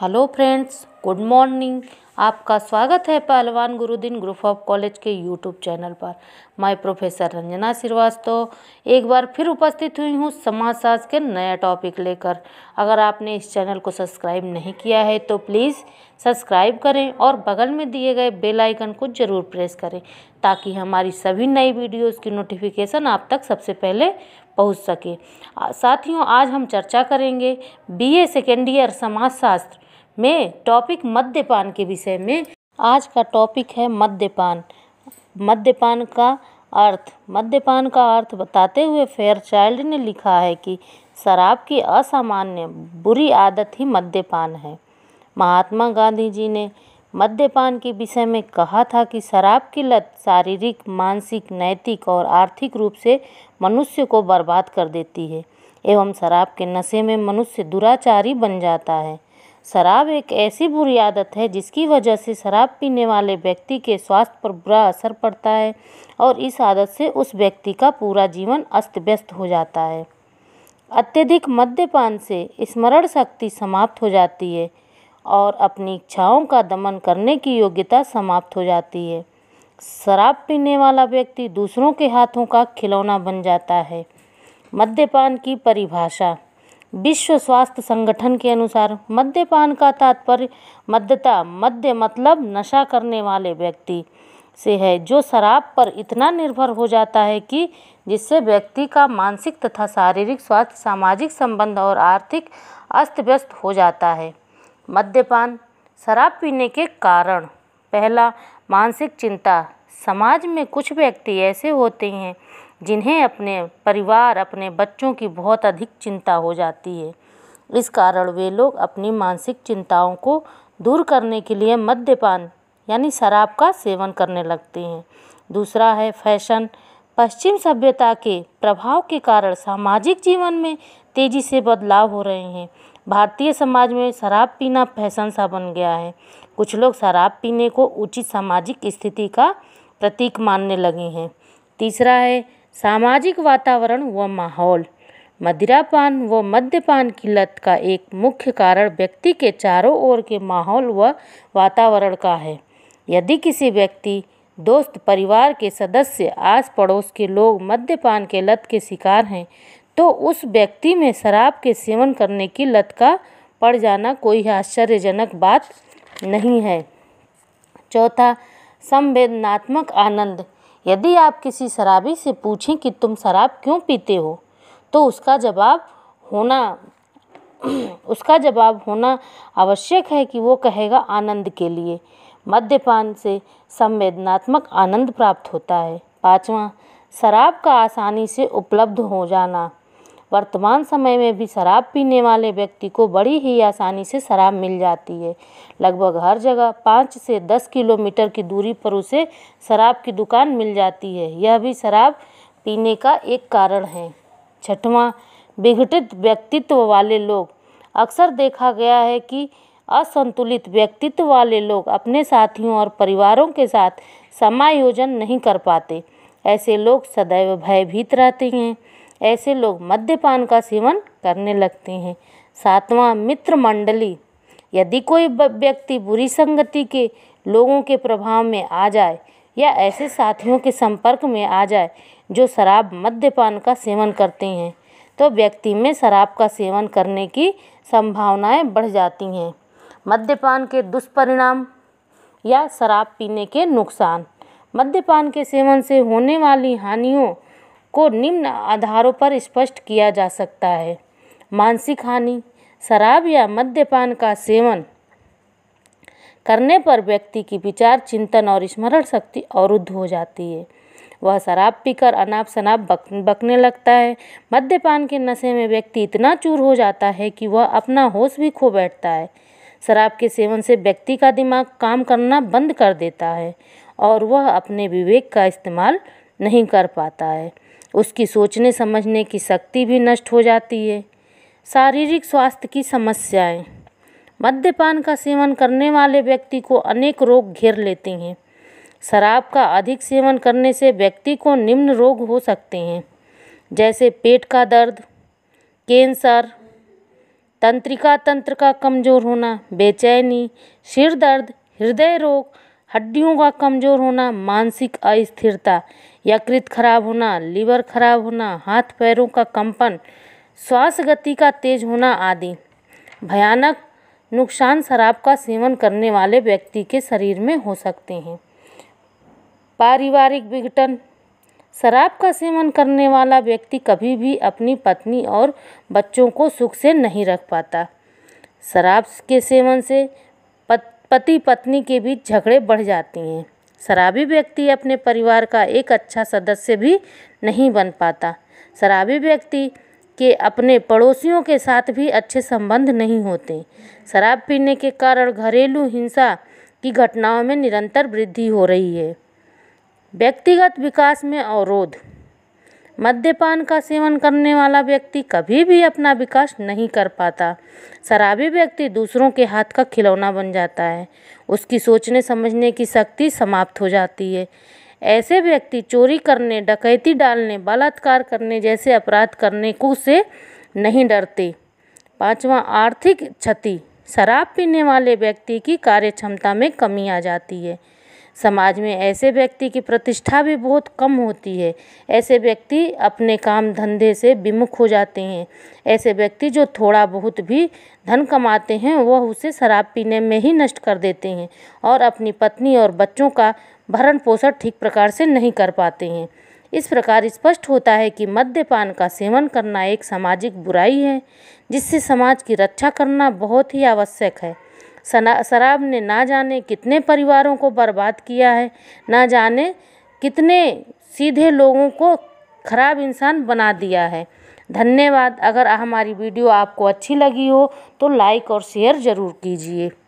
hello friends good morning आपका स्वागत है Pahalwan Gurudin group of college के यूट्यूब चैनल पर मैं प्रोफेसर रंजना श्रीवास्तव एक बार फिर उपस्थित हुई हूँ समाजशास्त्र के नया टॉपिक लेकर अगर आपने इस चैनल को सब्सक्राइब नहीं किया है तो प्लीज़ सब्सक्राइब करें और बगल में दिए गए बेल आइकन को ज़रूर प्रेस करें ताकि हमारी सभी नई वीडियोज़ की नोटिफिकेशन आप तक सबसे पहले पहुँच सके साथियों आज हम चर्चा करेंगे बी ए सेकेंड ईयर समाजशास्त्र में टॉपिक मद्यपान के विषय में आज का टॉपिक है मद्यपान मद्यपान का अर्थ मद्यपान का अर्थ बताते हुए फेयर चाइल्ड ने लिखा है कि शराब की असामान्य बुरी आदत ही मद्यपान है महात्मा गांधी जी ने मद्यपान के विषय में कहा था कि शराब की लत शारीरिक मानसिक नैतिक और आर्थिक रूप से मनुष्य को बर्बाद कर देती है एवं शराब के नशे में मनुष्य दुराचारी बन जाता है शराब एक ऐसी बुरी आदत है जिसकी वजह से शराब पीने वाले व्यक्ति के स्वास्थ्य पर बुरा असर पड़ता है और इस आदत से उस व्यक्ति का पूरा जीवन अस्त व्यस्त हो जाता है अत्यधिक मद्यपान से स्मरण शक्ति समाप्त हो जाती है और अपनी इच्छाओं का दमन करने की योग्यता समाप्त हो जाती है शराब पीने वाला व्यक्ति दूसरों के हाथों का खिलौना बन जाता है मद्यपान की परिभाषा विश्व स्वास्थ्य संगठन के अनुसार मद्यपान का तात्पर्य मद्यता मद्य मतलब नशा करने वाले व्यक्ति से है जो शराब पर इतना निर्भर हो जाता है कि जिससे व्यक्ति का मानसिक तथा शारीरिक स्वास्थ्य सामाजिक संबंध और आर्थिक अस्त व्यस्त हो जाता है मद्यपान शराब पीने के कारण पहला मानसिक चिंता समाज में कुछ व्यक्ति ऐसे होते हैं जिन्हें अपने परिवार अपने बच्चों की बहुत अधिक चिंता हो जाती है इस कारण वे लोग अपनी मानसिक चिंताओं को दूर करने के लिए मद्यपान यानी शराब का सेवन करने लगते हैं दूसरा है फैशन पश्चिम सभ्यता के प्रभाव के कारण सामाजिक जीवन में तेज़ी से बदलाव हो रहे हैं भारतीय समाज में शराब पीना फैशन सा बन गया है कुछ लोग शराब पीने को उचित सामाजिक स्थिति का प्रतीक मानने लगे हैं तीसरा है सामाजिक वातावरण व माहौल मदिरापान व मद्यपान की लत का एक मुख्य कारण व्यक्ति के चारों ओर के माहौल व वातावरण का है यदि किसी व्यक्ति दोस्त परिवार के सदस्य आस पड़ोस के लोग मद्यपान के लत के शिकार हैं तो उस व्यक्ति में शराब के सेवन करने की लत का पड़ जाना कोई आश्चर्यजनक बात नहीं है चौथा संवेदनात्मक आनंद यदि आप किसी शराबी से पूछें कि तुम शराब क्यों पीते हो तो उसका जवाब होना उसका जवाब होना आवश्यक है कि वो कहेगा आनंद के लिए मद्यपान से संवेदनात्मक आनंद प्राप्त होता है पाँचवा शराब का आसानी से उपलब्ध हो जाना वर्तमान समय में भी शराब पीने वाले व्यक्ति को बड़ी ही आसानी से शराब मिल जाती है लगभग हर जगह पाँच से दस किलोमीटर की दूरी पर उसे शराब की दुकान मिल जाती है यह भी शराब पीने का एक कारण है छठवां विघटित व्यक्तित्व वाले लोग अक्सर देखा गया है कि असंतुलित व्यक्तित्व वाले लोग अपने साथियों और परिवारों के साथ समायोजन नहीं कर पाते ऐसे लोग सदैव भयभीत रहते हैं ऐसे लोग मद्यपान का सेवन करने लगते हैं सातवां मित्र मंडली यदि कोई व्यक्ति बुरी संगति के लोगों के प्रभाव में आ जाए या ऐसे साथियों के संपर्क में आ जाए जो शराब मद्यपान का सेवन करते हैं तो व्यक्ति में शराब का सेवन करने की संभावनाएं बढ़ जाती हैं मद्यपान के दुष्परिणाम या शराब पीने के नुकसान मद्यपान के सेवन से होने वाली हानियों को निम्न आधारों पर स्पष्ट किया जा सकता है मानसिक हानि शराब या मद्यपान का सेवन करने पर व्यक्ति की विचार चिंतन और स्मरण शक्ति अवरुद्ध हो जाती है वह शराब पीकर अनाप शनाप बक बकने लगता है मद्यपान के नशे में व्यक्ति इतना चूर हो जाता है कि वह अपना होश भी खो बैठता है शराब के सेवन से व्यक्ति का दिमाग काम करना बंद कर देता है और वह अपने विवेक का इस्तेमाल नहीं कर पाता है उसकी सोचने समझने की शक्ति भी नष्ट हो जाती है शारीरिक स्वास्थ्य की समस्याएं मद्यपान का सेवन करने वाले व्यक्ति को अनेक रोग घेर लेते हैं शराब का अधिक सेवन करने से व्यक्ति को निम्न रोग हो सकते हैं जैसे पेट का दर्द कैंसर तंत्रिका तंत्र का कमज़ोर होना बेचैनी सिर दर्द हृदय रोग हड्डियों का कमज़ोर होना मानसिक अस्थिरता यकृत खराब होना लीवर खराब होना हाथ पैरों का कंपन श्वास गति का तेज होना आदि भयानक नुकसान शराब का सेवन करने वाले व्यक्ति के शरीर में हो सकते हैं पारिवारिक विघटन शराब का सेवन करने वाला व्यक्ति कभी भी अपनी पत्नी और बच्चों को सुख से नहीं रख पाता शराब के सेवन से पति पत्नी के बीच झगड़े बढ़ जाते हैं शराबी व्यक्ति अपने परिवार का एक अच्छा सदस्य भी नहीं बन पाता शराबी व्यक्ति के अपने पड़ोसियों के साथ भी अच्छे संबंध नहीं होते शराब पीने के कारण घरेलू हिंसा की घटनाओं में निरंतर वृद्धि हो रही है व्यक्तिगत विकास में अवरोध मद्यपान का सेवन करने वाला व्यक्ति कभी भी अपना विकास नहीं कर पाता शराबी व्यक्ति दूसरों के हाथ का खिलौना बन जाता है उसकी सोचने समझने की शक्ति समाप्त हो जाती है ऐसे व्यक्ति चोरी करने डकैती डालने बलात्कार करने जैसे अपराध करने को से नहीं डरते पांचवा आर्थिक क्षति शराब पीने वाले व्यक्ति की कार्य क्षमता में कमी आ जाती है समाज में ऐसे व्यक्ति की प्रतिष्ठा भी बहुत कम होती है ऐसे व्यक्ति अपने काम धंधे से विमुख हो जाते हैं ऐसे व्यक्ति जो थोड़ा बहुत भी धन कमाते हैं वह उसे शराब पीने में ही नष्ट कर देते हैं और अपनी पत्नी और बच्चों का भरण पोषण ठीक प्रकार से नहीं कर पाते हैं इस प्रकार स्पष्ट होता है कि मद्यपान का सेवन करना एक सामाजिक बुराई है जिससे समाज की रक्षा करना बहुत ही आवश्यक है शराब ने ना जाने कितने परिवारों को बर्बाद किया है ना जाने कितने सीधे लोगों को खराब इंसान बना दिया है धन्यवाद अगर हमारी वीडियो आपको अच्छी लगी हो तो लाइक और शेयर ज़रूर कीजिए